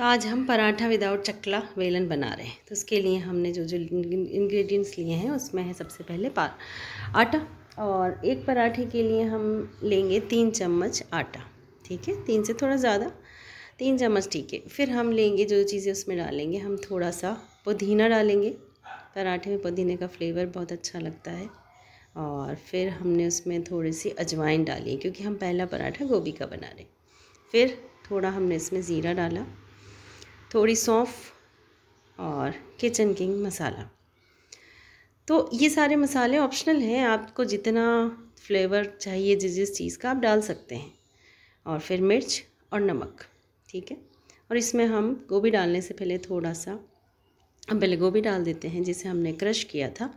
तो आज हम पराठा विदाउट चकला वेलन बना रहे हैं तो उसके लिए हमने जो जो इंग्रेडिएंट्स लिए हैं उसमें है सबसे पहले पा आटा और एक पराठे के लिए हम लेंगे तीन चम्मच आटा ठीक है तीन से थोड़ा ज़्यादा तीन चम्मच ठीक है फिर हम लेंगे जो चीज़ें उसमें डालेंगे हम थोड़ा सा पुदीना डालेंगे पराठे में पुदीने का फ्लेवर बहुत अच्छा लगता है और फिर हमने उसमें थोड़ी सी अजवाइन डाली क्योंकि हम पहला पराठा गोभी का बना रहे फिर थोड़ा हमने इसमें ज़ीरा डाला थोड़ी सौंफ और किचन किंग मसाला तो ये सारे मसाले ऑप्शनल हैं आपको जितना फ्लेवर चाहिए जिस जिस चीज़ का आप डाल सकते हैं और फिर मिर्च और नमक ठीक है और इसमें हम गोभी डालने से पहले थोड़ा सा हम पहले गोभी डाल देते हैं जिसे हमने क्रश किया था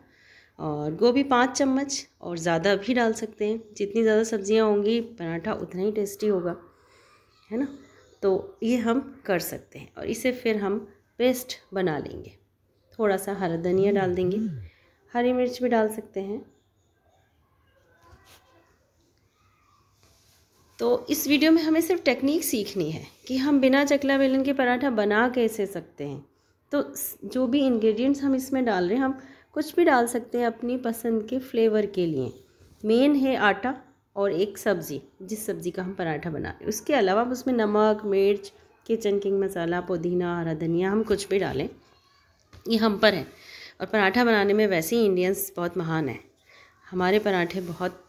और गोभी पाँच चम्मच और ज़्यादा भी डाल सकते हैं जितनी ज़्यादा सब्ज़ियाँ होंगी पराठा उतना ही टेस्टी होगा है ना तो ये हम कर सकते हैं और इसे फिर हम पेस्ट बना लेंगे थोड़ा सा हरा धनिया डाल देंगे हरी मिर्च भी डाल सकते हैं तो इस वीडियो में हमें सिर्फ टेक्निक सीखनी है कि हम बिना चकला बेलन के पराठा बना कैसे सकते हैं तो जो भी इंग्रेडिएंट्स हम इसमें डाल रहे हैं हम कुछ भी डाल सकते हैं अपनी पसंद के फ्लेवर के लिए मेन है आटा और एक सब्ज़ी जिस सब्ज़ी का हम पराठा बना रहे हैं उसके अलावा हम उसमें नमक मिर्च किचन किंग मसाला पुदीना हरा धनिया हम कुछ भी डालें ये हम पर है और पराठा बनाने में वैसे ही इंडियंस बहुत महान हैं हमारे पराठे बहुत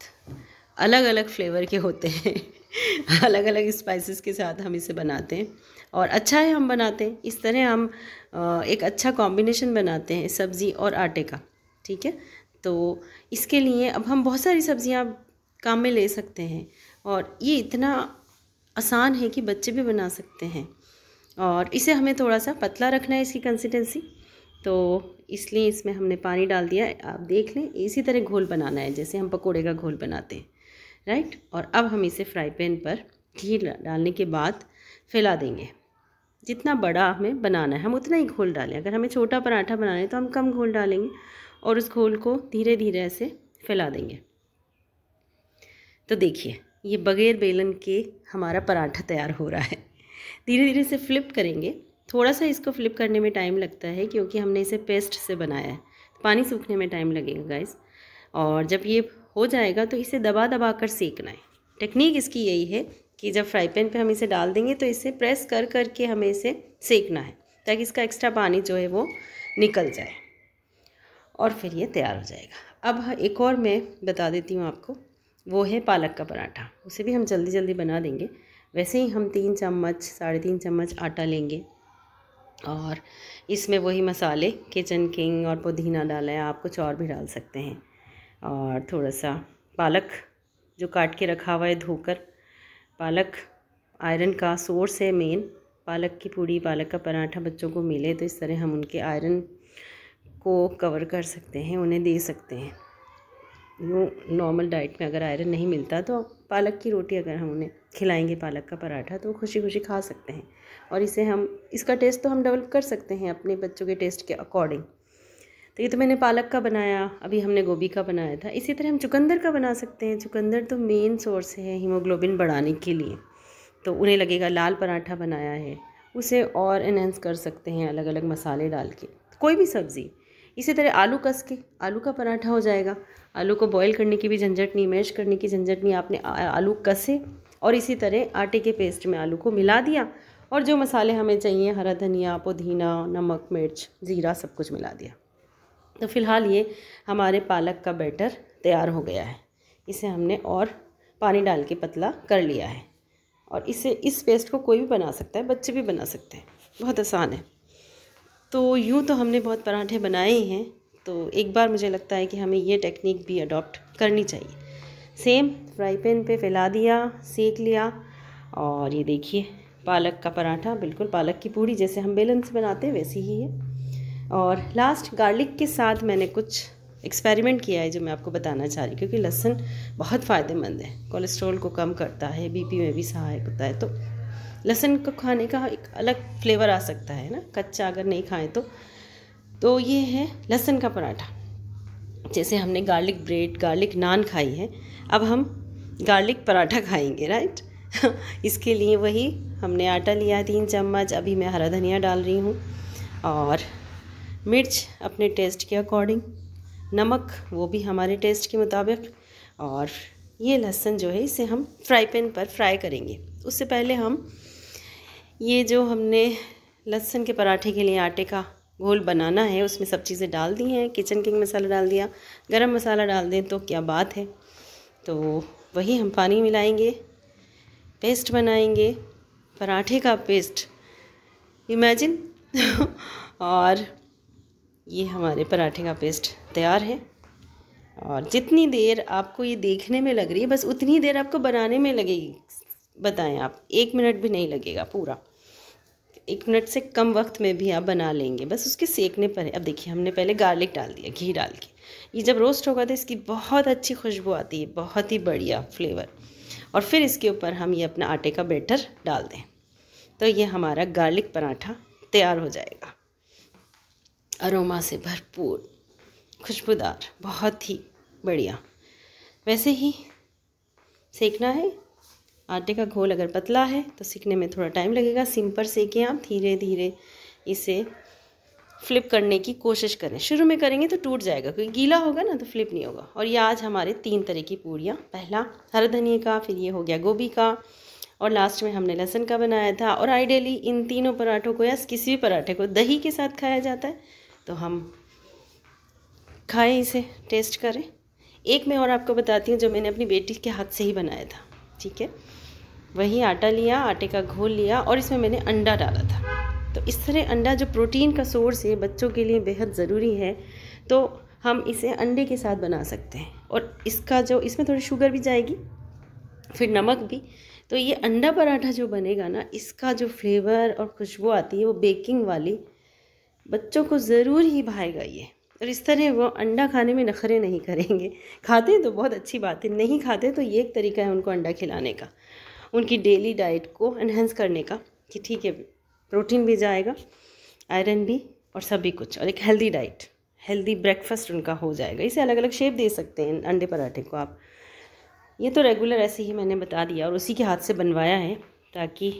अलग अलग फ्लेवर के होते हैं अलग अलग स्पाइसेस के साथ हम इसे बनाते हैं और अच्छा है हम बनाते हैं इस तरह हम एक अच्छा कॉम्बिनेशन बनाते हैं सब्ज़ी और आटे का ठीक है तो इसके लिए अब हम बहुत सारी सब्ज़ियाँ काम में ले सकते हैं और ये इतना आसान है कि बच्चे भी बना सकते हैं और इसे हमें थोड़ा सा पतला रखना है इसकी कंसिस्टेंसी तो इसलिए इसमें हमने पानी डाल दिया आप देख लें इसी तरह घोल बनाना है जैसे हम पकोड़े का घोल बनाते हैं राइट और अब हम इसे फ्राई पैन पर घी डालने के बाद फैला देंगे जितना बड़ा हमें बनाना है हम उतना ही घोल डालें अगर हमें छोटा पराठा बनाना है तो हम कम घोल डालेंगे और उस घोल को धीरे धीरे ऐसे फैला देंगे तो देखिए ये बग़ैर बेलन के हमारा पराठा तैयार हो रहा है धीरे धीरे से फ्लिप करेंगे थोड़ा सा इसको फ्लिप करने में टाइम लगता है क्योंकि हमने इसे पेस्ट से बनाया है पानी सूखने में टाइम लगेगा गाइस और जब ये हो जाएगा तो इसे दबा दबा कर सेकना है टेक्निक इसकी यही है कि जब फ्राई पैन पर हम इसे डाल देंगे तो इसे प्रेस कर कर के हमें इसे सेकना है ताकि इसका एक्स्ट्रा पानी जो है वो निकल जाए और फिर ये तैयार हो जाएगा अब एक और मैं बता देती हूँ आपको वो है पालक का पराठा उसे भी हम जल्दी जल्दी बना देंगे वैसे ही हम तीन चम्मच साढ़े तीन चम्मच आटा लेंगे और इसमें वही मसाले किचन किंग और पुदीना डाला है आप कुछ और भी डाल सकते हैं और थोड़ा सा पालक जो काट के रखा हुआ है धोकर पालक आयरन का सोर्स है मेन पालक की पूड़ी पालक का पराठा बच्चों को मिले तो इस तरह हम उनके आयरन को कवर कर सकते हैं उन्हें दे सकते हैं यूँ नॉर्मल डाइट में अगर आयरन नहीं मिलता तो पालक की रोटी अगर हम उन्हें खिलाएंगे पालक का पराठा तो खुशी खुशी खा सकते हैं और इसे हम इसका टेस्ट तो हम डेवलप कर सकते हैं अपने बच्चों के टेस्ट के अकॉर्डिंग तो ये तो मैंने पालक का बनाया अभी हमने गोभी का बनाया था इसी तरह हम चुकंदर का बना सकते हैं चुकंदर तो मेन सोर्स है हीमोग्लोबिन बढ़ाने के लिए तो उन्हें लगेगा लाल पराठा बनाया है उसे और इन्हेंस कर सकते हैं अलग अलग मसाले डाल के कोई भी सब्ज़ी इसी तरह आलू कस के आलू का पराठा हो जाएगा आलू को बॉईल करने की भी झंझट नहीं मैश करने की झंझट नहीं आपने आलू कसे और इसी तरह आटे के पेस्ट में आलू को मिला दिया और जो मसाले हमें चाहिए हरा धनिया पुदीना नमक मिर्च ज़ीरा सब कुछ मिला दिया तो फिलहाल ये हमारे पालक का बैटर तैयार हो गया है इसे हमने और पानी डाल के पतला कर लिया है और इसे इस पेस्ट को कोई भी बना सकता है बच्चे भी बना सकते हैं बहुत आसान है तो यूँ तो हमने बहुत पराठे बनाए हैं तो एक बार मुझे लगता है कि हमें ये टेक्निक भी अडॉप्ट करनी चाहिए सेम फ्राई पैन पे फैला दिया सेक लिया और ये देखिए पालक का पराठा बिल्कुल पालक की पूड़ी जैसे हम बेलन से बनाते हैं वैसी ही है और लास्ट गार्लिक के साथ मैंने कुछ एक्सपेरिमेंट किया है जो मैं आपको बताना चाह रही हूँ क्योंकि लहसुन बहुत फ़ायदेमंद है कोलेस्ट्रॉल को कम करता है बीपी में भी सहायक होता है तो लहसुन को खाने का एक अलग फ्लेवर आ सकता है ना कच्चा अगर नहीं खाएं तो तो ये है लहसुन का पराठा जैसे हमने गार्लिक ब्रेड गार्लिक नान खाई है अब हम गार्लिक पराठा खाएंगे राइट इसके लिए वही हमने आटा लिया तीन चम्मच अभी मैं हरा धनिया डाल रही हूँ और मिर्च अपने टेस्ट के अकॉर्डिंग नमक वो भी हमारे टेस्ट के मुताबिक और ये लहसुन जो है इसे हम फ्राई पैन पर फ्राई करेंगे उससे पहले हम ये जो हमने लहसुन के पराठे के लिए आटे का घोल बनाना है उसमें सब चीज़ें डाल दी हैं किचन किंग मसाला डाल दिया गरम मसाला डाल दें तो क्या बात है तो वही हम पानी मिलाएंगे पेस्ट बनाएंगे पराठे का पेस्ट इमेजिन और ये हमारे पराठे का पेस्ट तैयार है और जितनी देर आपको ये देखने में लग रही है बस उतनी देर आपको बनाने में लगेगी बताएं आप एक मिनट भी नहीं लगेगा पूरा एक मिनट से कम वक्त में भी आप बना लेंगे बस उसके सेकने पर है अब देखिए हमने पहले गार्लिक डाल दिया घी डाल के ये जब रोस्ट होगा तो इसकी बहुत अच्छी खुशबू आती है बहुत ही बढ़िया फ्लेवर और फिर इसके ऊपर हम ये अपना आटे का बैटर डाल दें तो ये हमारा गार्लिक पराठा तैयार हो जाएगा अरोमा से भरपूर खुशबूदार बहुत ही बढ़िया वैसे ही सेकना है आटे का घोल अगर पतला है तो सीखने में थोड़ा टाइम लगेगा सिंपल सेकें आप धीरे धीरे इसे फ्लिप करने की कोशिश करें शुरू में करेंगे तो टूट जाएगा क्योंकि गीला होगा ना तो फ्लिप नहीं होगा और ये आज हमारे तीन तरह की पूड़ियाँ पहला हरा धनिया का फिर ये हो गया गोभी का और लास्ट में हमने लहसन का बनाया था और आइडियली इन तीनों पराठों को या किसी भी पराठे को दही के साथ खाया जाता है तो हम खाएं इसे टेस्ट करें एक मैं और आपको बताती हूँ जो मैंने अपनी बेटी के हाथ से ही बनाया था ठीक है वही आटा लिया आटे का घोल लिया और इसमें मैंने अंडा डाला था तो इस तरह अंडा जो प्रोटीन का सोर्स है बच्चों के लिए बेहद ज़रूरी है तो हम इसे अंडे के साथ बना सकते हैं और इसका जो इसमें थोड़ी शुगर भी जाएगी फिर नमक भी तो ये अंडा पराठा जो बनेगा ना इसका जो फ्लेवर और खुशबू आती है वो बेकिंग वाली बच्चों को ज़रूर ही भाएगा ये और इस तरह वो अंडा खाने में नखरे नहीं करेंगे खाते तो बहुत अच्छी बात है नहीं खाते तो ये एक तरीका है उनको अंडा खिलाने का उनकी डेली डाइट को एनहेंस करने का कि ठीक है प्रोटीन भी जाएगा आयरन भी और सभी कुछ और एक हेल्दी डाइट हेल्दी ब्रेकफास्ट उनका हो जाएगा इसे अलग अलग शेप दे सकते हैं अंडे पराठे को आप ये तो रेगुलर ऐसे ही मैंने बता दिया और उसी के हाथ से बनवाया है ताकि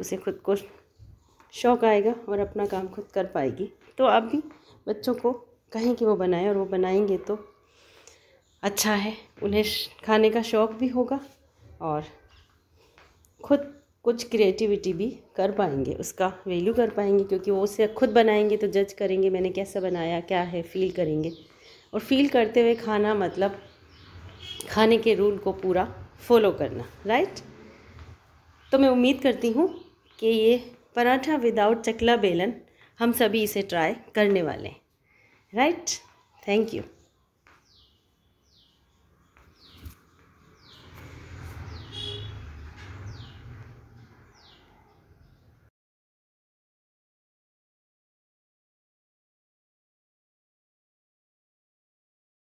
उसे खुद को शौक आएगा और अपना काम खुद कर पाएगी तो आप भी बच्चों को कहें कि वो बनाएं और वो बनाएंगे तो अच्छा है उन्हें खाने का शौक़ भी होगा और खुद कुछ क्रिएटिविटी भी कर पाएंगे उसका वैल्यू कर पाएंगे क्योंकि वो उसे खुद बनाएंगे तो जज करेंगे मैंने कैसा बनाया क्या है फील करेंगे और फील करते हुए खाना मतलब खाने के रूल को पूरा फॉलो करना राइट तो मैं उम्मीद करती हूँ कि ये पराठा विदाउट चकला बेलन हम सभी इसे ट्राई करने वाले हैं right thank you